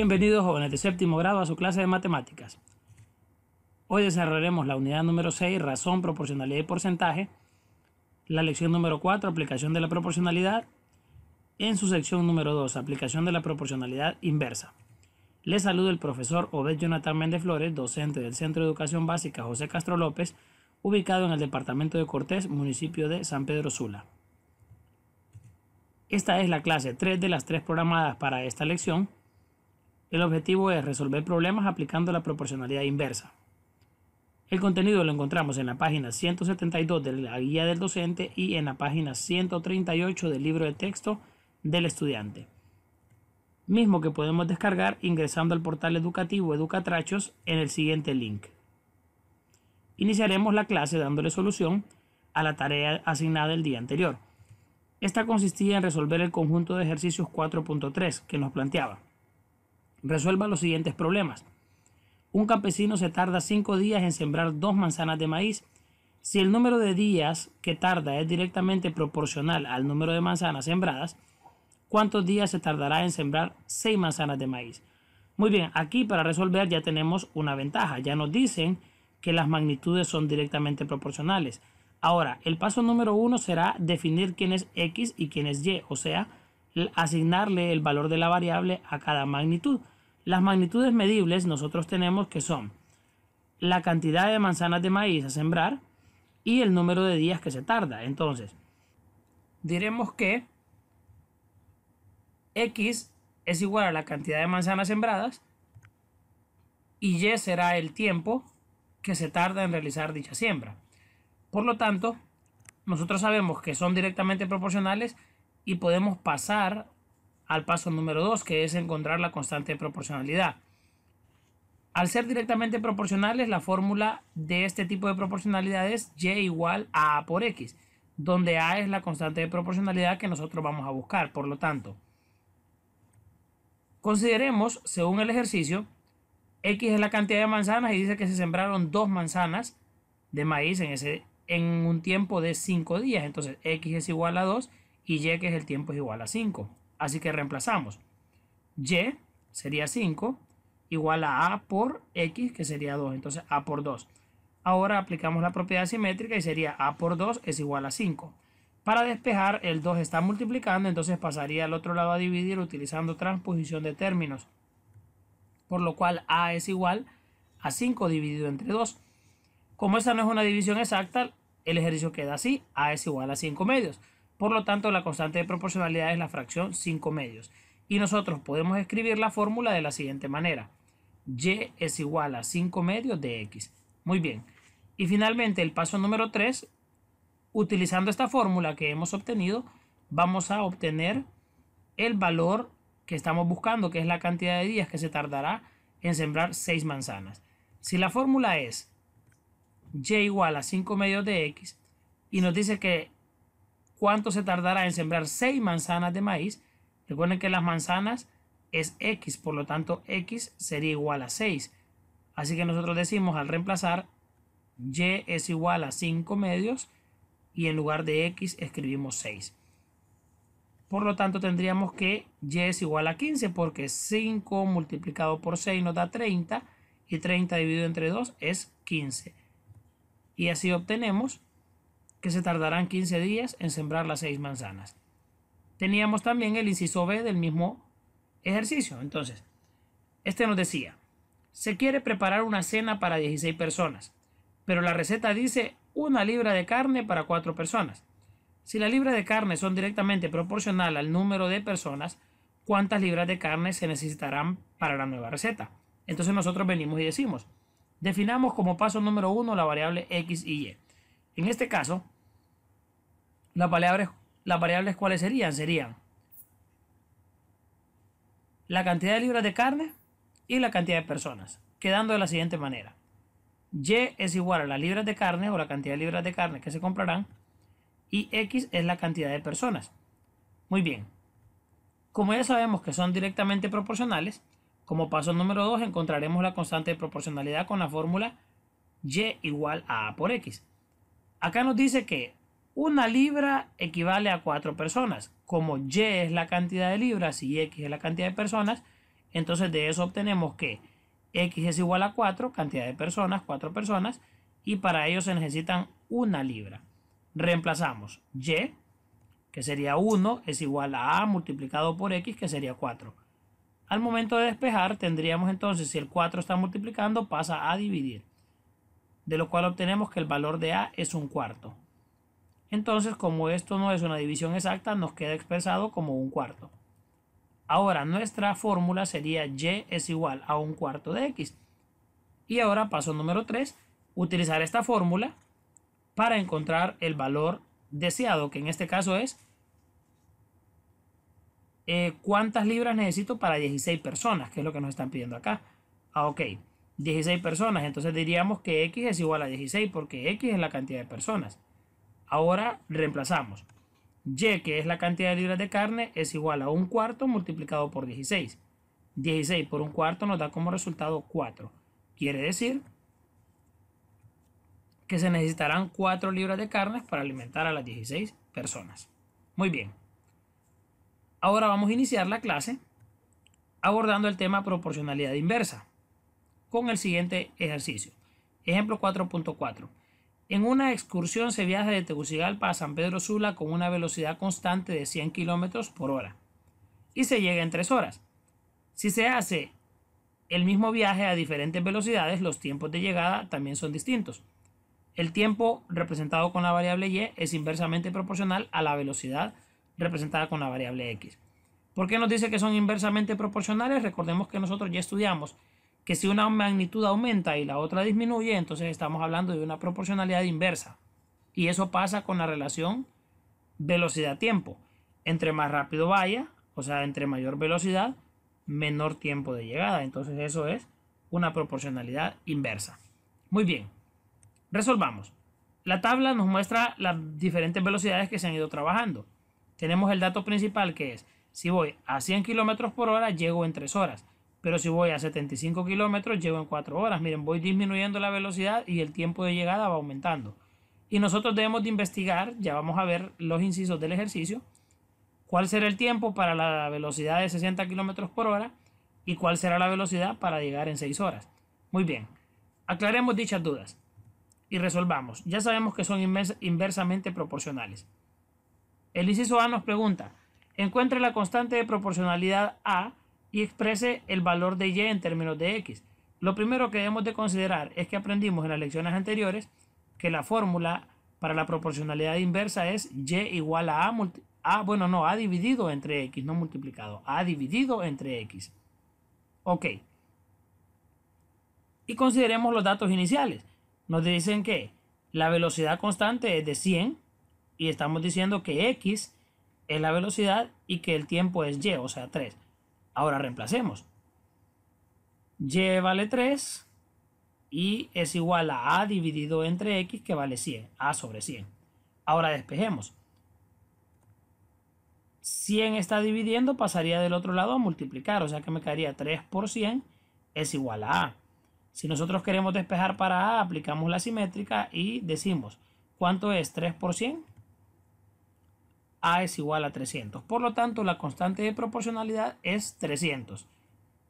Bienvenidos jóvenes de séptimo grado a su clase de matemáticas. Hoy desarrollaremos la unidad número 6, razón, proporcionalidad y porcentaje, la lección número 4, aplicación de la proporcionalidad, en su sección número 2, aplicación de la proporcionalidad inversa. Les saludo el profesor Obed Jonathan Méndez Flores, docente del Centro de Educación Básica José Castro López, ubicado en el departamento de Cortés, municipio de San Pedro Sula. Esta es la clase 3 de las 3 programadas para esta lección el objetivo es resolver problemas aplicando la proporcionalidad inversa. El contenido lo encontramos en la página 172 de la guía del docente y en la página 138 del libro de texto del estudiante, mismo que podemos descargar ingresando al portal educativo Educatrachos en el siguiente link. Iniciaremos la clase dándole solución a la tarea asignada el día anterior. Esta consistía en resolver el conjunto de ejercicios 4.3 que nos planteaba. Resuelva los siguientes problemas. Un campesino se tarda 5 días en sembrar dos manzanas de maíz. Si el número de días que tarda es directamente proporcional al número de manzanas sembradas, ¿cuántos días se tardará en sembrar 6 manzanas de maíz? Muy bien, aquí para resolver ya tenemos una ventaja. Ya nos dicen que las magnitudes son directamente proporcionales. Ahora, el paso número uno será definir quién es X y quién es Y, o sea, asignarle el valor de la variable a cada magnitud. Las magnitudes medibles nosotros tenemos que son la cantidad de manzanas de maíz a sembrar y el número de días que se tarda. Entonces, diremos que X es igual a la cantidad de manzanas sembradas y Y será el tiempo que se tarda en realizar dicha siembra. Por lo tanto, nosotros sabemos que son directamente proporcionales y podemos pasar al paso número 2, que es encontrar la constante de proporcionalidad. Al ser directamente proporcionales, la fórmula de este tipo de proporcionalidad es y igual a a por x, donde a es la constante de proporcionalidad que nosotros vamos a buscar. Por lo tanto, consideremos, según el ejercicio, x es la cantidad de manzanas y dice que se sembraron dos manzanas de maíz en, ese, en un tiempo de 5 días. Entonces, x es igual a 2 y y que es el tiempo es igual a 5. Así que reemplazamos. Y sería 5 igual a A por X que sería 2. Entonces A por 2. Ahora aplicamos la propiedad simétrica y sería A por 2 es igual a 5. Para despejar el 2 está multiplicando entonces pasaría al otro lado a dividir utilizando transposición de términos. Por lo cual A es igual a 5 dividido entre 2. Como esta no es una división exacta, el ejercicio queda así. A es igual a 5 medios. Por lo tanto, la constante de proporcionalidad es la fracción 5 medios. Y nosotros podemos escribir la fórmula de la siguiente manera. Y es igual a 5 medios de X. Muy bien. Y finalmente, el paso número 3, utilizando esta fórmula que hemos obtenido, vamos a obtener el valor que estamos buscando, que es la cantidad de días que se tardará en sembrar 6 manzanas. Si la fórmula es y igual a 5 medios de x y nos dice que cuánto se tardará en sembrar 6 manzanas de maíz. Recuerden que las manzanas es x, por lo tanto x sería igual a 6. Así que nosotros decimos al reemplazar y es igual a 5 medios y en lugar de x escribimos 6. Por lo tanto tendríamos que y es igual a 15 porque 5 multiplicado por 6 nos da 30 y 30 dividido entre 2 es 15. Y así obtenemos que se tardarán 15 días en sembrar las 6 manzanas. Teníamos también el inciso B del mismo ejercicio. Entonces, este nos decía, se quiere preparar una cena para 16 personas, pero la receta dice una libra de carne para 4 personas. Si las libras de carne son directamente proporcional al número de personas, ¿cuántas libras de carne se necesitarán para la nueva receta? Entonces nosotros venimos y decimos, definamos como paso número 1 la variable X y Y. En este caso, las variables, las variables cuáles serían? Serían la cantidad de libras de carne y la cantidad de personas, quedando de la siguiente manera. Y es igual a las libras de carne o la cantidad de libras de carne que se comprarán y X es la cantidad de personas. Muy bien. Como ya sabemos que son directamente proporcionales, como paso número 2 encontraremos la constante de proporcionalidad con la fórmula Y igual a A por X. Acá nos dice que una libra equivale a cuatro personas. Como Y es la cantidad de libras y X es la cantidad de personas, entonces de eso obtenemos que X es igual a 4, cantidad de personas, cuatro personas, y para ello se necesitan una libra. Reemplazamos Y, que sería 1, es igual a A multiplicado por X, que sería 4. Al momento de despejar, tendríamos entonces, si el 4 está multiplicando, pasa a dividir de lo cual obtenemos que el valor de A es un cuarto. Entonces, como esto no es una división exacta, nos queda expresado como un cuarto. Ahora, nuestra fórmula sería Y es igual a un cuarto de X. Y ahora, paso número 3, utilizar esta fórmula para encontrar el valor deseado, que en este caso es eh, cuántas libras necesito para 16 personas, que es lo que nos están pidiendo acá. Ah, ok. 16 personas. Entonces diríamos que X es igual a 16 porque X es la cantidad de personas. Ahora reemplazamos. Y, que es la cantidad de libras de carne, es igual a un cuarto multiplicado por 16. 16 por un cuarto nos da como resultado 4. Quiere decir que se necesitarán 4 libras de carne para alimentar a las 16 personas. Muy bien. Ahora vamos a iniciar la clase abordando el tema proporcionalidad inversa con el siguiente ejercicio. Ejemplo 4.4. En una excursión se viaja de Tegucigalpa a San Pedro Sula con una velocidad constante de 100 km por hora y se llega en 3 horas. Si se hace el mismo viaje a diferentes velocidades, los tiempos de llegada también son distintos. El tiempo representado con la variable y es inversamente proporcional a la velocidad representada con la variable x. ¿Por qué nos dice que son inversamente proporcionales? Recordemos que nosotros ya estudiamos que si una magnitud aumenta y la otra disminuye, entonces estamos hablando de una proporcionalidad inversa. Y eso pasa con la relación velocidad-tiempo. Entre más rápido vaya, o sea, entre mayor velocidad, menor tiempo de llegada. Entonces eso es una proporcionalidad inversa. Muy bien, resolvamos. La tabla nos muestra las diferentes velocidades que se han ido trabajando. Tenemos el dato principal que es, si voy a 100 km por hora, llego en 3 horas. Pero si voy a 75 kilómetros, llego en 4 horas. Miren, voy disminuyendo la velocidad y el tiempo de llegada va aumentando. Y nosotros debemos de investigar, ya vamos a ver los incisos del ejercicio, cuál será el tiempo para la velocidad de 60 kilómetros por hora y cuál será la velocidad para llegar en 6 horas. Muy bien, aclaremos dichas dudas y resolvamos. Ya sabemos que son inversamente proporcionales. El inciso A nos pregunta, encuentre la constante de proporcionalidad A y exprese el valor de y en términos de x. Lo primero que debemos de considerar es que aprendimos en las lecciones anteriores que la fórmula para la proporcionalidad inversa es y igual a a, bueno, no, a dividido entre x, no multiplicado, a dividido entre x. Ok. Y consideremos los datos iniciales. Nos dicen que la velocidad constante es de 100 y estamos diciendo que x es la velocidad y que el tiempo es y, o sea, 3. Ahora reemplacemos. Y vale 3 y es igual a A dividido entre X que vale 100, A sobre 100. Ahora despejemos. 100 está dividiendo, pasaría del otro lado a multiplicar, o sea que me quedaría 3 por 100 es igual a A. Si nosotros queremos despejar para A, aplicamos la simétrica y decimos, ¿cuánto es 3 por 100? A es igual a 300. Por lo tanto, la constante de proporcionalidad es 300.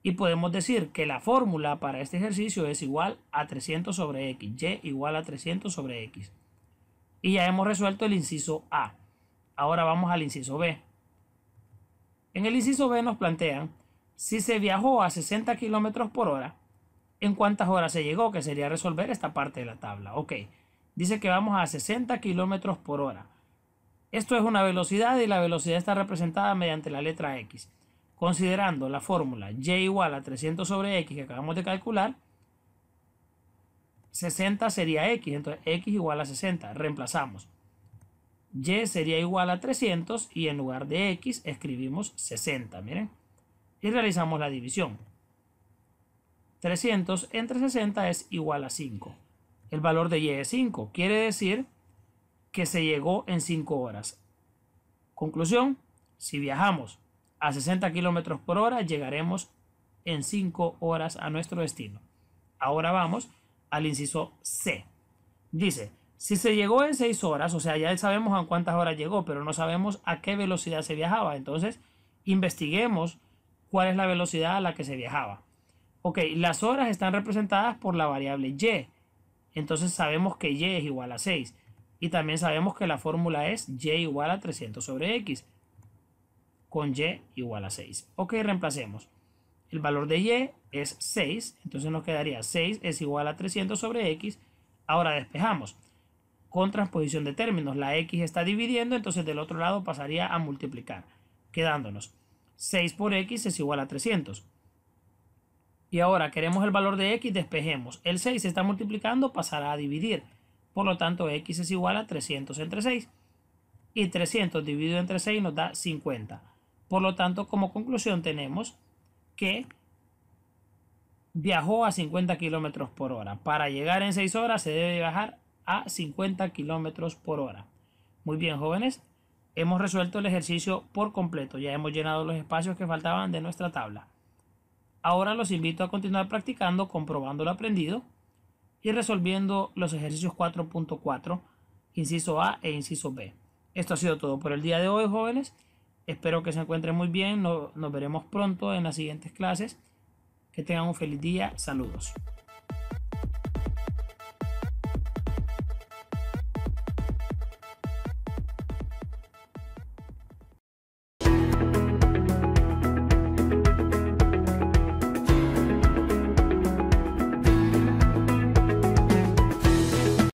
Y podemos decir que la fórmula para este ejercicio es igual a 300 sobre x, y igual a 300 sobre x. Y ya hemos resuelto el inciso A. Ahora vamos al inciso B. En el inciso B nos plantean si se viajó a 60 km por hora, ¿en cuántas horas se llegó? Que sería resolver esta parte de la tabla. Ok, dice que vamos a 60 km por hora. Esto es una velocidad y la velocidad está representada mediante la letra x. Considerando la fórmula y igual a 300 sobre x que acabamos de calcular, 60 sería x, entonces x igual a 60, reemplazamos. y sería igual a 300 y en lugar de x escribimos 60, miren. Y realizamos la división. 300 entre 60 es igual a 5. El valor de y es 5, quiere decir que se llegó en 5 horas. Conclusión, si viajamos a 60 kilómetros por hora, llegaremos en 5 horas a nuestro destino. Ahora vamos al inciso C. Dice, si se llegó en 6 horas, o sea, ya sabemos a cuántas horas llegó, pero no sabemos a qué velocidad se viajaba. Entonces, investiguemos cuál es la velocidad a la que se viajaba. Ok, las horas están representadas por la variable y. Entonces sabemos que y es igual a 6. Y también sabemos que la fórmula es y igual a 300 sobre x, con y igual a 6. Ok, reemplacemos. El valor de y es 6, entonces nos quedaría 6 es igual a 300 sobre x. Ahora despejamos. Con transposición de términos, la x está dividiendo, entonces del otro lado pasaría a multiplicar, quedándonos 6 por x es igual a 300. Y ahora queremos el valor de x, despejemos. El 6 se está multiplicando, pasará a dividir. Por lo tanto, x es igual a 300 entre 6. Y 300 dividido entre 6 nos da 50. Por lo tanto, como conclusión tenemos que viajó a 50 kilómetros por hora. Para llegar en 6 horas se debe viajar a 50 kilómetros por hora. Muy bien, jóvenes. Hemos resuelto el ejercicio por completo. Ya hemos llenado los espacios que faltaban de nuestra tabla. Ahora los invito a continuar practicando, comprobando lo aprendido y resolviendo los ejercicios 4.4, inciso A e inciso B. Esto ha sido todo por el día de hoy, jóvenes. Espero que se encuentren muy bien. nos veremos pronto en las siguientes clases. Que tengan un feliz día. Saludos.